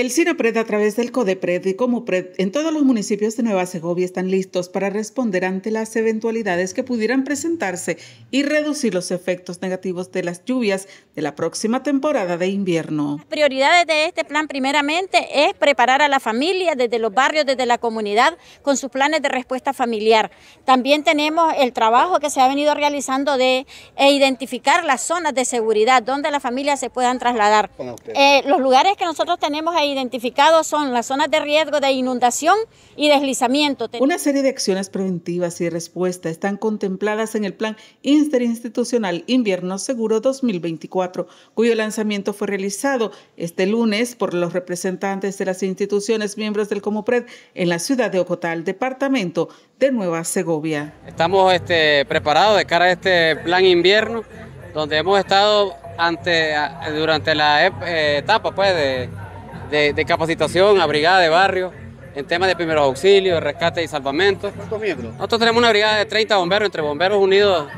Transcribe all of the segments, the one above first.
El Pred, a través del CODEPRED y COMUPRED en todos los municipios de Nueva Segovia están listos para responder ante las eventualidades que pudieran presentarse y reducir los efectos negativos de las lluvias de la próxima temporada de invierno. prioridades de este plan primeramente es preparar a la familia desde los barrios, desde la comunidad, con sus planes de respuesta familiar. También tenemos el trabajo que se ha venido realizando de e identificar las zonas de seguridad donde las familias se puedan trasladar. Eh, los lugares que nosotros tenemos ahí identificados son las zonas de riesgo de inundación y deslizamiento. Una serie de acciones preventivas y de respuesta están contempladas en el Plan Interinstitucional Invierno Seguro 2024, cuyo lanzamiento fue realizado este lunes por los representantes de las instituciones miembros del Comopred en la ciudad de Ocotal, departamento de Nueva Segovia. Estamos este, preparados de cara a este plan invierno, donde hemos estado ante, durante la eh, etapa pues, de, de, capacitación a brigada de barrio en temas de primeros auxilios, rescate y salvamento. ¿Cuántos miembros? Nosotros tenemos una brigada de 30 bomberos, entre Bomberos Unidos,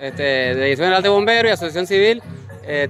este, de División General de Bomberos y Asociación Civil,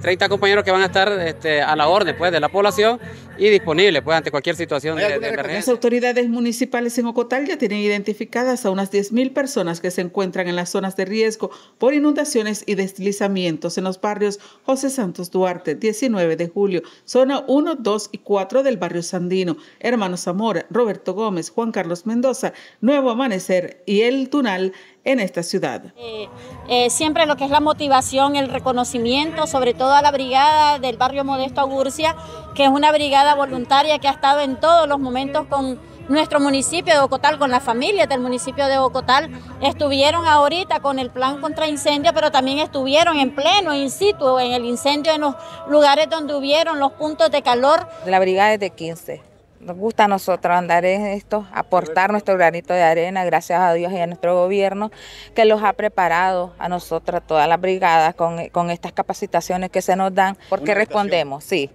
30 eh, compañeros que van a estar este, a la orden pues, de la población y disponibles pues, ante cualquier situación de, emergencia. Las autoridades municipales en Ocotal ya tienen identificadas a unas 10.000 personas que se encuentran en las zonas de riesgo por inundaciones y deslizamientos en los barrios José Santos Duarte, 19 de julio, zona 1, 2 y 4 del barrio Sandino, Hermanos Zamora, Roberto Gómez, Juan Carlos Mendoza, Nuevo Amanecer y El Tunal en esta ciudad. Eh, eh, siempre lo que es la motivación, el reconocimiento, sobre todo a la brigada del barrio Modesto Agurcia, que es una brigada voluntaria que ha estado en todos los momentos con nuestro municipio de Ocotal, con las familias del municipio de Ocotal, estuvieron ahorita con el plan contra incendio, pero también estuvieron en pleno, in situ, en el incendio, en los lugares donde hubieron los puntos de calor. La brigada es de 15 nos gusta a nosotros andar en esto, aportar nuestro granito de arena, gracias a Dios y a nuestro gobierno, que los ha preparado a nosotros, a todas las brigadas, con, estas capacitaciones que se nos dan, porque respondemos, sí.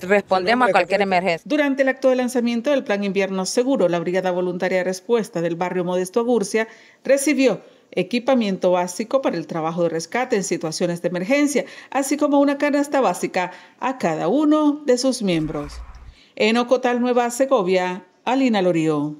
Respondemos a cualquier emergencia. Durante el acto de lanzamiento del Plan Invierno Seguro, la Brigada Voluntaria de Respuesta del barrio Modesto Agurcia recibió equipamiento básico para el trabajo de rescate en situaciones de emergencia, así como una canasta básica a cada uno de sus miembros en Ocotal Nueva Segovia, Alina Lorío.